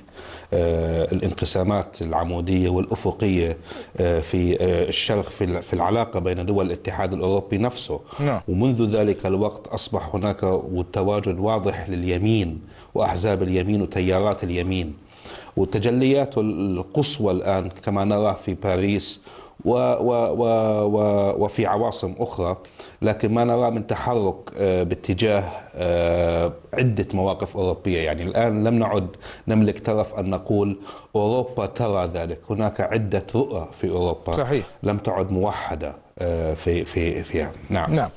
آه، الانقسامات العمودية والأفقية آه، في الشرق في العلاقة بين دول الاتحاد الأوروبي نفسه نعم. ومنذ ذلك الوقت أصبح هناك والتواجد واضح لليمين وأحزاب اليمين وتيارات اليمين وتجلياته القصوى الآن كما نرى في باريس و و و و وفي عواصم أخرى لكن ما نرى من تحرك آه، باتجاه آه، عدة مواقف أوروبية يعني الآن لم نعد نملك ترف أن نقول أوروبا ترى ذلك هناك عدة رؤى في أوروبا صحيح. لم تعد موحدة آه، في في فيها نعم نعم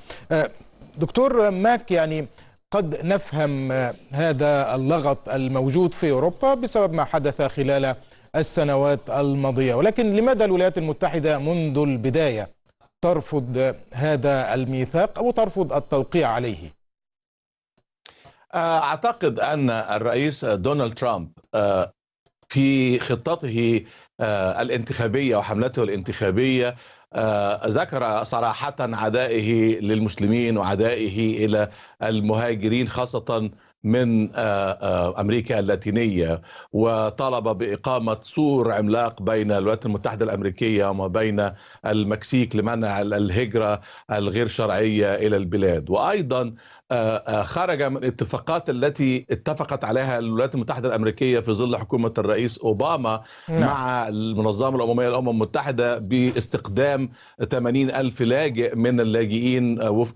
دكتور ماك يعني قد نفهم هذا اللغط الموجود في أوروبا بسبب ما حدث خلال السنوات الماضية ولكن لماذا الولايات المتحدة منذ البداية ترفض هذا الميثاق أو ترفض التوقيع عليه؟ آه، أعتقد أن الرئيس دونالد ترامب آه، في خطته آه، الانتخابية وحملته الانتخابية ذكر صراحة عدائه للمسلمين وعدائه إلى المهاجرين خاصة من آه، آه، امريكا اللاتينيه وطالب باقامه سور عملاق بين الولايات المتحده الامريكيه وما بين المكسيك لمنع الهجره الغير شرعيه الى البلاد وايضا آه، آه، خرج من الاتفاقات التي اتفقت عليها الولايات المتحدة الأمريكية في ظل حكومة الرئيس أوباما نعم. مع المنظمة العمومية للأمم المتحدة باستقدام 80 ألف لاجئ من اللاجئين آه، وفق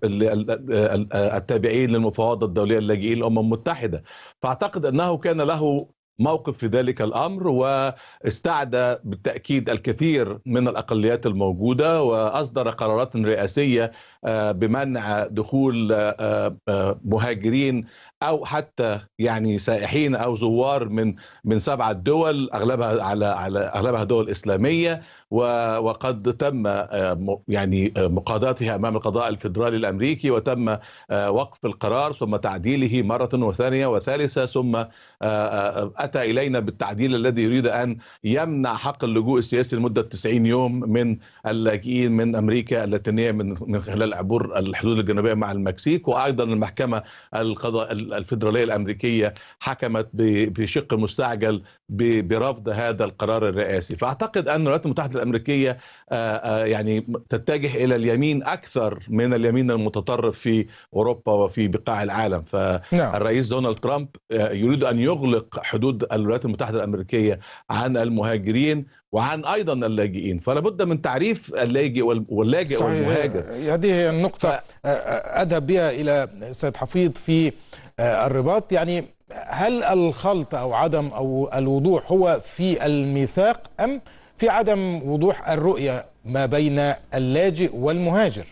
التابعين للمفاوضات الدولية للاجئين للأمم المتحدة فأعتقد أنه كان له موقف في ذلك الامر واستعدى بالتاكيد الكثير من الاقليات الموجوده واصدر قرارات رئاسيه آه، بمنع دخول آه، آه، مهاجرين او حتى يعني سائحين او زوار من من سبعه دول اغلبها على على اغلبها دول اسلاميه وقد تم آه، يعني آه، مقاضاتها امام القضاء الفدرالي الامريكي وتم آه، وقف القرار ثم تعديله مره وثانيه وثالثه ثم اتى الينا بالتعديل الذي يريد ان يمنع حق اللجوء السياسي لمده 90 يوم من اللاجئين من امريكا اللاتينيه من خلال عبور الحدود الجنوبيه مع المكسيك وايضا المحكمه القضاء الفدراليه الامريكيه حكمت بشق مستعجل برفض هذا القرار الرئاسي فاعتقد ان الولايات المتحده الامريكيه آه، آه، يعني تتجه الى اليمين اكثر من اليمين المتطرف في اوروبا وفي بقاع العالم نعم. فالرئيس دونالد ترامب آه، يريد ان يغلق حدود الولايات المتحده الامريكيه عن المهاجرين وعن ايضا اللاجئين فلا بد من تعريف اللاجئ واللاجئ صحيح. والمهاجر هذه النقطه ف... اذهب بها الى سيد حفيظ في الرباط يعني هل الخلط او عدم او الوضوح هو في الميثاق ام في عدم وضوح الرؤية ما بين اللاجئ والمهاجر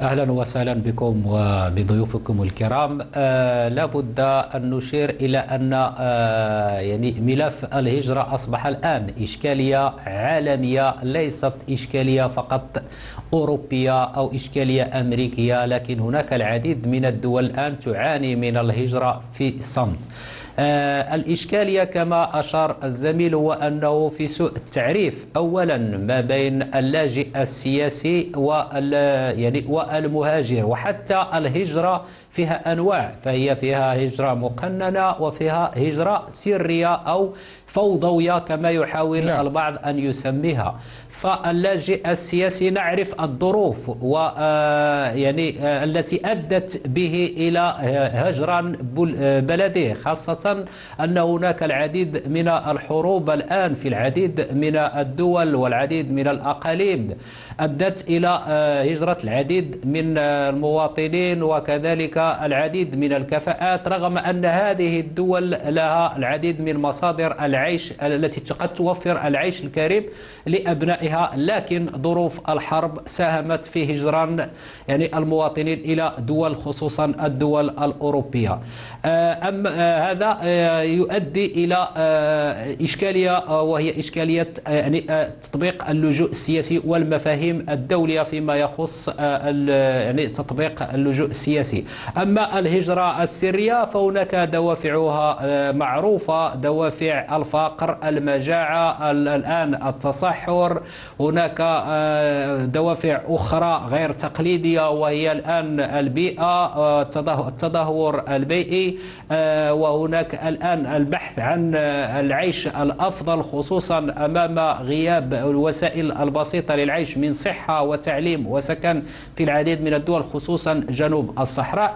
اهلا وسهلا بكم وبضيوفكم الكرام آه لابد ان نشير الى ان آه يعني ملف الهجره اصبح الان اشكاليه عالميه ليست اشكاليه فقط اوروبيه او اشكاليه امريكيه لكن هناك العديد من الدول الان تعاني من الهجره في صمت آه، الإشكالية كما أشار الزميل هو أنه في سوء التعريف أولا ما بين اللاجئ السياسي وال يعني والمهاجر وحتى الهجرة فيها أنواع فهي فيها هجرة مقننة وفيها هجرة سرية أو فوضوية كما يحاول نعم. البعض أن يسميها فاللاجئ السياسي نعرف الظروف و آه، يعني آه، التي ادت به الى آه، هجر بلده خاصه ان هناك العديد من الحروب الان في العديد من الدول والعديد من الاقاليم ادت الى هجره العديد من المواطنين وكذلك العديد من الكفاءات رغم أن هذه الدول لها العديد من مصادر العيش التي قد توفر العيش الكريم لأبنائها لكن ظروف الحرب ساهمت في هجران يعني المواطنين إلى دول خصوصا الدول الأوروبية آه، أم آه، هذا آه، يؤدي إلى إشكالية وهي إشكالية يعني تطبيق اللجوء السياسي والمفاهيم الدولية فيما يخص يعني تطبيق اللجوء السياسي أما الهجرة السرية فهناك دوافعها آه، معروفة دوافع الفقر المجاعة الآن التصحر هناك آه، دوافع أخرى غير تقليدية وهي الآن البيئة آه، التدهور البيئي وهناك الآن البحث عن العيش الأفضل خصوصا أمام غياب الوسائل البسيطة للعيش من صحة وتعليم وسكن في العديد من الدول خصوصا جنوب الصحراء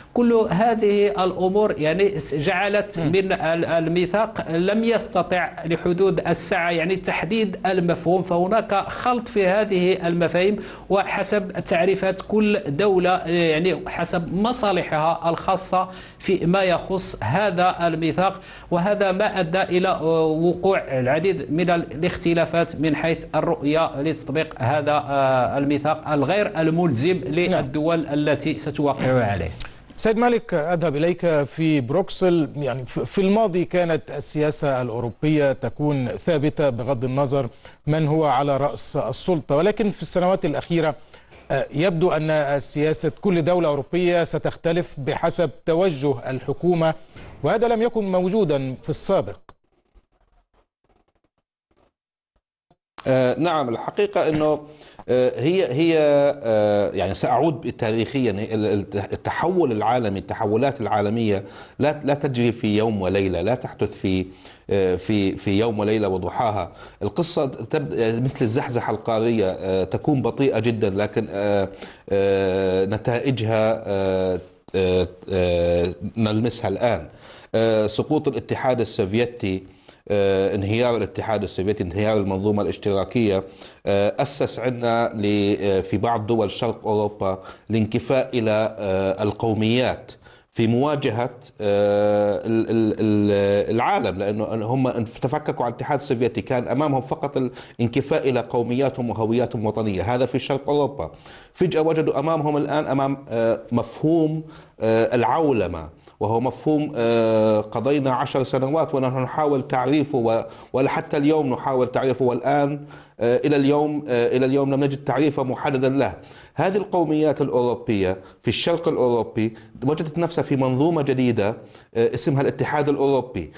كل هذه الأمور يعني جعلت من الميثاق لم يستطع لحدود الساعة يعني تحديد المفهوم فهناك خلط في هذه المفاهيم وحسب تعريفات كل دولة آه، يعني حسب مصالحها الخاصة في ما يخص هذا الميثاق وهذا ما أدى إلى آه، وقوع العديد من الاختلافات من حيث الرؤية لتطبيق هذا آه، الميثاق الغير الملزم نعم. للدول التي ستوقع عليه سيد مالك أذهب إليك في بروكسل يعني في الماضي كانت السياسة الأوروبية تكون ثابتة بغض النظر من هو على رأس السلطة ولكن في السنوات الأخيرة آه، يبدو أن سياسة كل دولة أوروبية ستختلف بحسب توجه الحكومة وهذا لم يكن موجودا في السابق آه، نعم الحقيقة أنه آه، هي هي آه، يعني ساعود تاريخيا التحول العالمي التحولات العالميه لا لا تجري في يوم وليله لا تحدث في في في يوم وليله وضحاها القصه تبدا مثل الزحزحه القاريه تكون بطيئه جدا لكن نتائجها نلمسها الان سقوط الاتحاد السوفيتي آه، انهيار الاتحاد السوفيتي انهيار المنظومة الاشتراكية آه، أسس عندنا آه، في بعض دول شرق أوروبا الانكفاء إلى القوميات في مواجهة العالم لأنه هم تفككوا عن الاتحاد السوفيتي كان أمامهم فقط الانكفاء إلى قومياتهم وهوياتهم الوطنية هذا في شرق أوروبا فجأة وجدوا أمامهم الآن أمام مفهوم العولمة وهو مفهوم آه، قضينا عشر سنوات ونحن نحاول تعريفه حتى اليوم نحاول تعريفه والآن آه، إلى اليوم آه، إلى اليوم لم نجد تعريفا محددا له هذه القوميات الأوروبية في الشرق الأوروبي وجدت نفسها في منظومة جديدة اسمها الاتحاد الأوروبي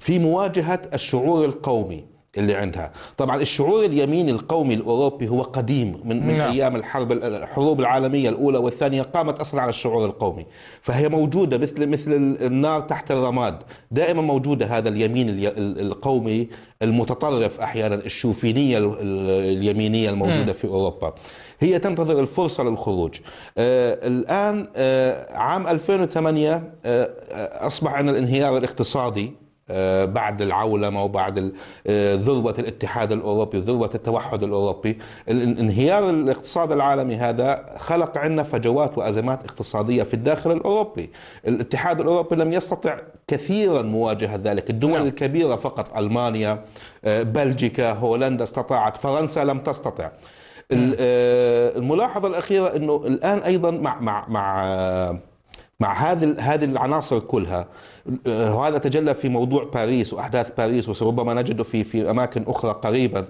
في مواجهة الشعور القومي اللي عندها طبعا الشعور اليمين القومي الأوروبي هو قديم من, من نعم. أيام الحرب الحروب العالمية الأولى والثانية قامت أصلا على الشعور القومي فهي موجودة مثل مثل النار تحت الرماد دائما موجودة هذا اليمين القومي المتطرف أحيانا الشوفينية اليمينية الموجودة في أوروبا هي تنتظر الفرصة للخروج آه الآن آه عام 2008 آه،, آه أصبح عندنا الانهيار الاقتصادي آه، بعد العولمة وبعد آه، ذروة الاتحاد الأوروبي وذروة التوحد الأوروبي انهيار الاقتصاد العالمي هذا خلق عندنا فجوات وأزمات اقتصادية في الداخل الأوروبي الاتحاد الأوروبي لم يستطع كثيرا مواجهة ذلك الدول نعم. الكبيرة فقط ألمانيا آه، بلجيكا هولندا استطاعت فرنسا لم تستطع نعم. الملاحظة الأخيرة أنه الآن أيضا مع, مع, مع مع هذه هذه العناصر كلها آه، وهذا تجلى في موضوع باريس واحداث باريس وربما نجده في في اماكن اخرى قريبا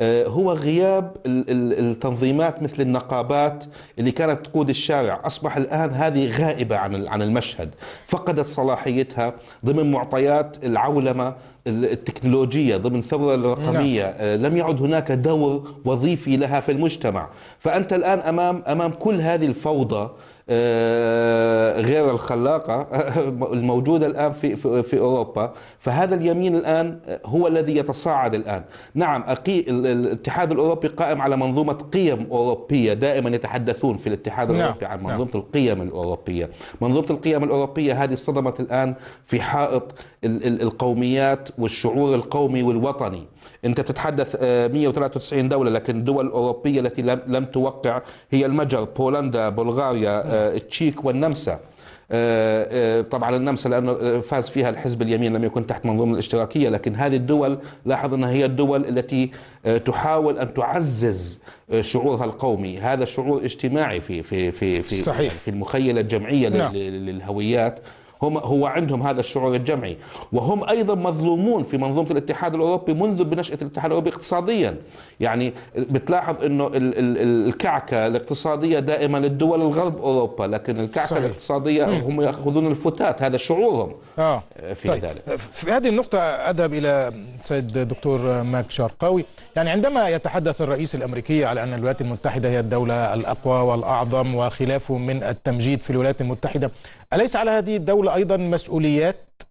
آه، هو غياب التنظيمات مثل النقابات اللي كانت تقود الشارع اصبح الان هذه غائبه عن عن المشهد فقدت صلاحيتها ضمن معطيات العولمه التكنولوجية ضمن الثورة الرقمية نعم. آه، لم يعد هناك دور وظيفي لها في المجتمع فأنت الآن أمام أمام كل هذه الفوضى آه، غير الخلاقة الموجودة الآن في, في, في أوروبا فهذا اليمين الآن هو الذي يتصاعد الآن نعم أقي الاتحاد الأوروبي قائم على منظومة قيم أوروبية دائما يتحدثون في الاتحاد نعم، الأوروبي عن نعم. منظومة القيم الأوروبية منظومة القيم الأوروبية هذه صدمت الآن في حائط القوميات والشعور القومي والوطني انت بتتحدث 193 آه، دوله لكن الدول الاوروبيه التي لم توقع هي المجر بولندا بلغاريا آه، التشيك والنمسا آه، طبعا النمسا لانه فاز فيها الحزب اليمين لم يكن تحت منظومه الاشتراكيه لكن هذه الدول لاحظ انها هي الدول التي تحاول ان تعزز شعورها القومي هذا شعور اجتماعي في في في في, صحيح. في المخيله الجمعيه نعم. للهويات هم هو عندهم هذا الشعور الجمعي وهم ايضا مظلومون في منظومه الاتحاد الاوروبي منذ بنشاه الاتحاد الاوروبي اقتصاديا يعني بتلاحظ انه الكعكه الاقتصاديه دائما للدول الغرب اوروبا لكن الكعكه صحيح. الاقتصاديه هم ياخذون الفتات هذا شعورهم آه. في طيب. ذلك في هذه النقطه اذهب الى سيد دكتور ماك شرقاوي يعني عندما يتحدث الرئيس الامريكي على ان الولايات المتحده هي الدوله الاقوى والاعظم وخلافه من التمجيد في الولايات المتحده اليس على هذه الدوله تحمل أيضا مسؤوليات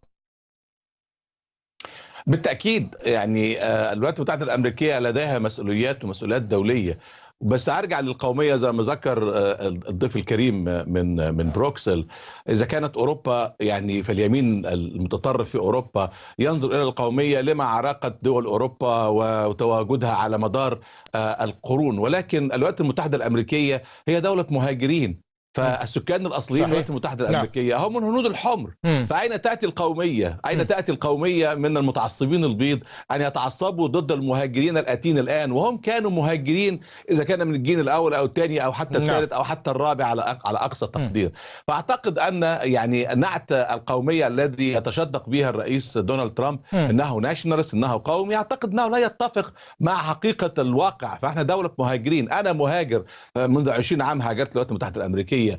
بالتأكيد يعني آه، الولايات المتحدة الأمريكية لديها مسؤوليات ومسؤوليات دولية بس ارجع للقوميه زي ما ذكر آه، الضيف الكريم آه، من من بروكسل اذا كانت اوروبا يعني فاليمين المتطرف في اوروبا ينظر الى القوميه لما عرقت دول اوروبا وتواجدها على مدار القرون ولكن الولايات المتحده الامريكيه هي دوله مهاجرين فالسكان الاصليين الولايات المتحده نعم. الامريكيه هم من هنود الحمر فاين تاتي القوميه؟ اين تاتي القوميه من المتعصبين البيض ان يتعصبوا ضد المهاجرين الاتين الان وهم كانوا مهاجرين اذا كان من الجيل الاول او الثاني او حتى نعم. الثالث او حتى الرابع على على اقصى تقدير فاعتقد ان يعني نعت القوميه الذي يتشدق بها الرئيس دونالد ترامب انه ناشونالست انه قومي اعتقد انه لا يتفق مع حقيقه الواقع فاحنا دوله مهاجرين انا مهاجر آه، منذ 20 عام هاجرت الولايات المتحده الامريكيه الامريكيه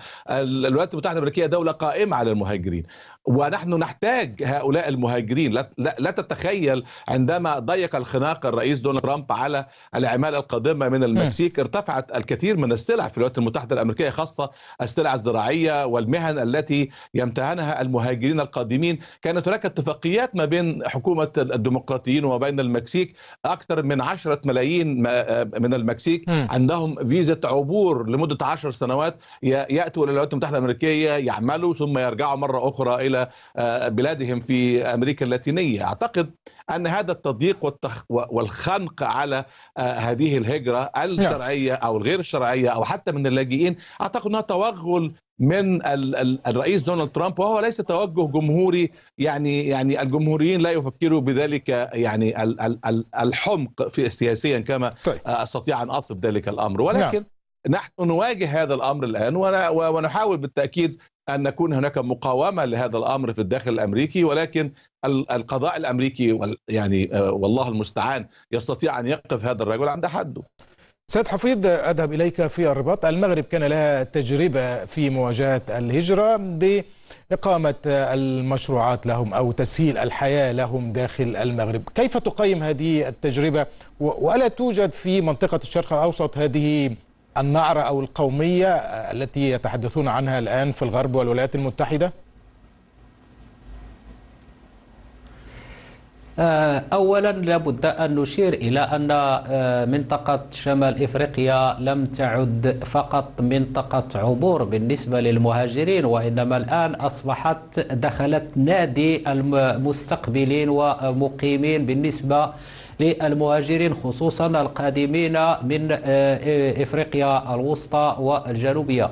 الولايات المتحده الامريكيه دوله قائمه على المهاجرين ونحن نحتاج هؤلاء المهاجرين لا, تتخيل عندما ضيق الخناق الرئيس دونالد ترامب على العماله القادمه من المكسيك ارتفعت الكثير من السلع في الولايات المتحده الامريكيه خاصه السلع الزراعيه والمهن التي يمتهنها المهاجرين القادمين كانت هناك اتفاقيات ما بين حكومه الديمقراطيين وما بين المكسيك اكثر من 10 ملايين آه، من المكسيك عندهم فيزا عبور لمده 10 سنوات ياتوا الى الولايات المتحده الامريكيه يعملوا ثم يرجعوا مره اخرى الى إلى آه، بلادهم في أمريكا اللاتينية أعتقد أن هذا التضييق والخنق على آه، هذه الهجرة الشرعية أو الغير الشرعية أو حتى من اللاجئين أعتقد أنها توغل من الرئيس دونالد ترامب وهو ليس توجه جمهوري يعني يعني الجمهوريين لا يفكروا بذلك يعني الحمق في سياسيا كما طيب. استطيع ان اصف ذلك الامر ولكن نعم. نحن نواجه هذا الامر الان ونحاول بالتاكيد ان نكون هناك مقاومه لهذا الامر في الداخل الامريكي ولكن القضاء الامريكي يعني آه، والله المستعان يستطيع ان يقف هذا الرجل عند حده. سيد حفيظ اذهب اليك في الرباط، المغرب كان لها تجربه في مواجهه الهجره باقامه المشروعات لهم او تسهيل الحياه لهم داخل المغرب، كيف تقيم هذه التجربه والا توجد في منطقه الشرق الاوسط هذه النعرة أو القومية التي يتحدثون عنها الآن في الغرب والولايات المتحدة؟ آه، اولا لابد ان نشير الى ان آه، منطقه شمال افريقيا لم تعد فقط منطقه عبور بالنسبه للمهاجرين وانما الان اصبحت دخلت نادي المستقبلين ومقيمين بالنسبه للمهاجرين خصوصا القادمين من آه، إفريقيا الوسطى والجنوبية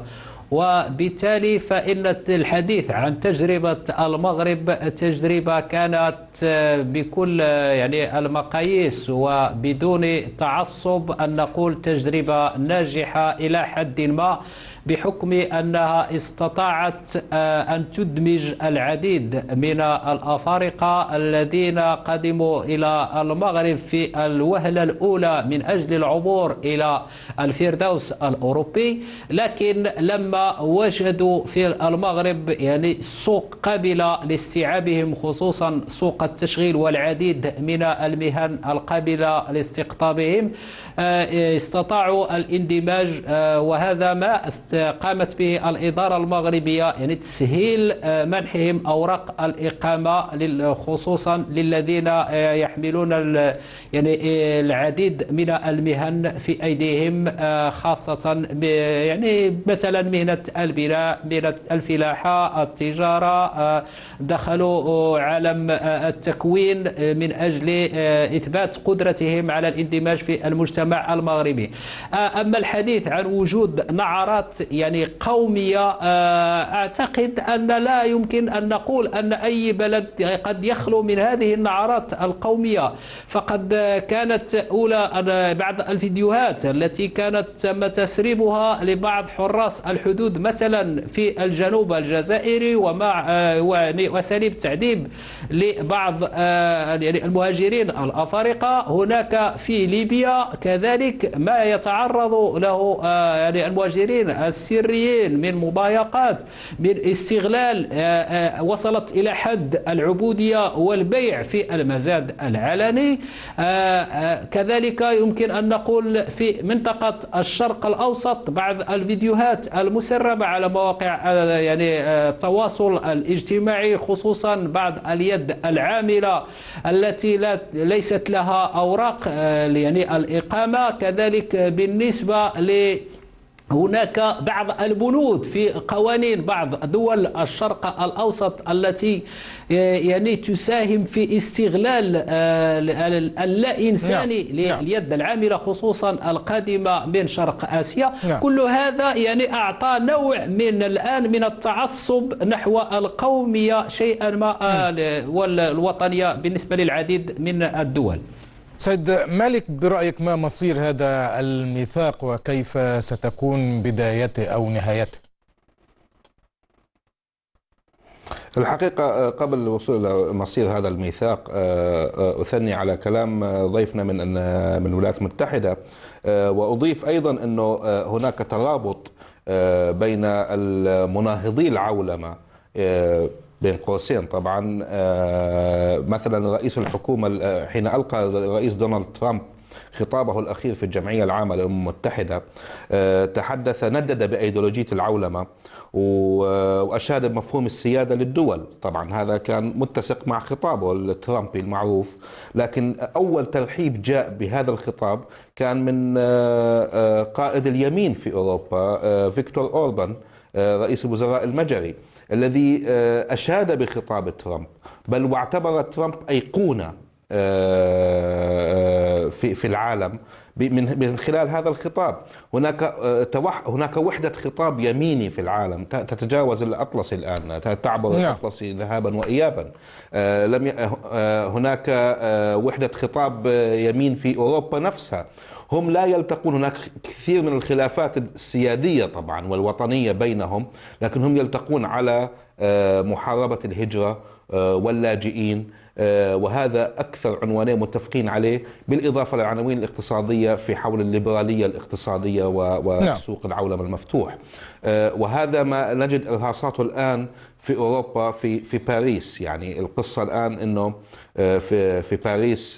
وبالتالي فإن الحديث عن تجربة المغرب تجربة كانت آه، بكل آه، يعني المقاييس وبدون تعصب أن نقول تجربة ناجحة إلى حد ما بحكم أنها استطاعت آه، أن تدمج العديد من الأفارقة الذين قدموا إلى المغرب في الوهلة الأولى من أجل العبور إلى الفردوس الأوروبي لكن لما وجدوا في المغرب يعني سوق قابلة لاستيعابهم خصوصا سوق التشغيل والعديد من المهن القابلة لاستقطابهم آه، استطاعوا الاندماج آه، وهذا ما است قامت به الإدارة المغربية يعني تسهيل آه، منحهم أوراق الإقامة خصوصا للذين آه، يحملون يعني آه، العديد من المهن في أيديهم خاصة يعني مثلا مهنة البناء مهنة الفلاحة التجارة دخلوا عالم التكوين من أجل إثبات قدرتهم على الاندماج في المجتمع المغربي أما الحديث عن وجود نعرات يعني قومية آه، أعتقد أن لا يمكن أن نقول أن أي بلد قد يخلو من هذه النعرات القومية فقد كانت أولى آه، بعض الفيديوهات التي كانت تم تسريبها لبعض حراس الحدود مثلا في الجنوب الجزائري ومع آه، وأساليب تعذيب لبعض يعني المهاجرين الأفارقة هناك في ليبيا كذلك ما يتعرض له يعني المهاجرين السريين من مضايقات من استغلال آه، آه، وصلت إلى حد العبودية والبيع في المزاد العلني آه، كذلك يمكن أن نقول في منطقة الشرق الأوسط بعض الفيديوهات المسربة على مواقع يعني التواصل الاجتماعي خصوصا بعض اليد العاملة التي لا ليست لها أوراق يعني الإقامة كذلك بالنسبة ل هناك بعض البنود في قوانين بعض دول الشرق الاوسط التي آه، يعني تساهم في استغلال آه، اللا انساني نعم. لليد نعم. العامله خصوصا القادمه من شرق اسيا نعم. كل هذا يعني اعطى نوع من الان من التعصب نحو القوميه شيئا ما آه، نعم. والوطنيه بالنسبه للعديد من الدول سيد مالك برأيك ما مصير هذا الميثاق وكيف ستكون بدايته أو نهايته الحقيقة آه، قبل الوصول إلى مصير هذا الميثاق آه، آه، أثني على كلام ضيفنا من من الولايات المتحدة وأضيف أيضا أنه هناك ترابط بين المناهضي العولمة بين قوسين طبعا آه، مثلا رئيس الحكومة آه، حين ألقى الرئيس دونالد ترامب خطابه الأخير في الجمعية العامة للأمم المتحدة آه، تحدث ندد بأيديولوجية العولمة وأشاد بمفهوم السيادة للدول طبعا هذا كان متسق مع خطابه الترامبي المعروف لكن أول ترحيب جاء بهذا الخطاب كان من قائد اليمين في أوروبا فيكتور أوربان رئيس الوزراء المجري الذي آه، أشاد بخطاب ترامب بل واعتبر ترامب أيقونة آه، آه، في العالم من خلال هذا الخطاب هناك آه، هناك وحدة خطاب يميني في العالم تتجاوز الأطلس الآن تعبر نعم. الأطلس ذهابا وإيابا آه، لم آه، هناك وحدة خطاب يمين في أوروبا نفسها هم لا يلتقون هناك كثير من الخلافات السيادية طبعا والوطنية بينهم لكن هم يلتقون على محاربة الهجرة واللاجئين آه، وهذا أكثر عنوانين متفقين عليه بالإضافة للعناوين الاقتصادية في حول الليبرالية الاقتصادية وسوق نعم. العولمة المفتوح آه، وهذا ما نجد إرهاصاته الآن في أوروبا في, في باريس يعني القصة الآن أنه آه، في, في باريس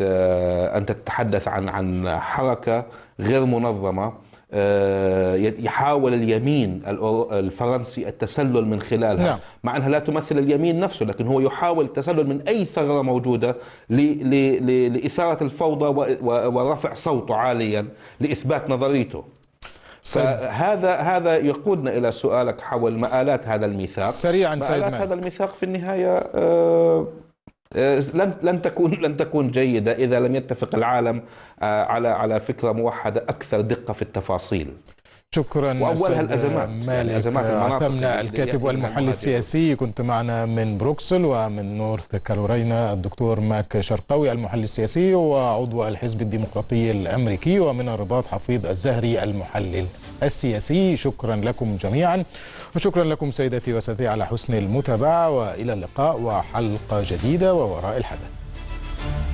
أنت تتحدث عن, عن حركة غير منظمة آه، يحاول اليمين الفرنسي التسلل من خلالها نعم. مع أنها لا تمثل اليمين نفسه لكن هو يحاول التسلل من أي ثغرة موجودة لإثارة الفوضى ورفع صوته عاليا لإثبات نظريته هذا هذا يقودنا الى سؤالك حول مآلات هذا الميثاق سريعا مآلات سيد هذا الميثاق في النهايه آه، لن آه، لن تكون لن تكون جيده اذا لم يتفق العالم آه، على على فكره موحده اكثر دقه في التفاصيل شكرا واولها الازمات يعني مالك ازمات عثمنا الكاتب والمحلل السياسي كنت معنا من بروكسل ومن نورث كارولينا الدكتور ماك شرقوي المحلل السياسي وعضو الحزب الديمقراطي الامريكي ومن الرباط حفيظ الزهري المحلل السياسي شكرا لكم جميعا وشكرا لكم سيدتي وسادتي على حسن المتابعه والى اللقاء وحلقه جديده ووراء الحدث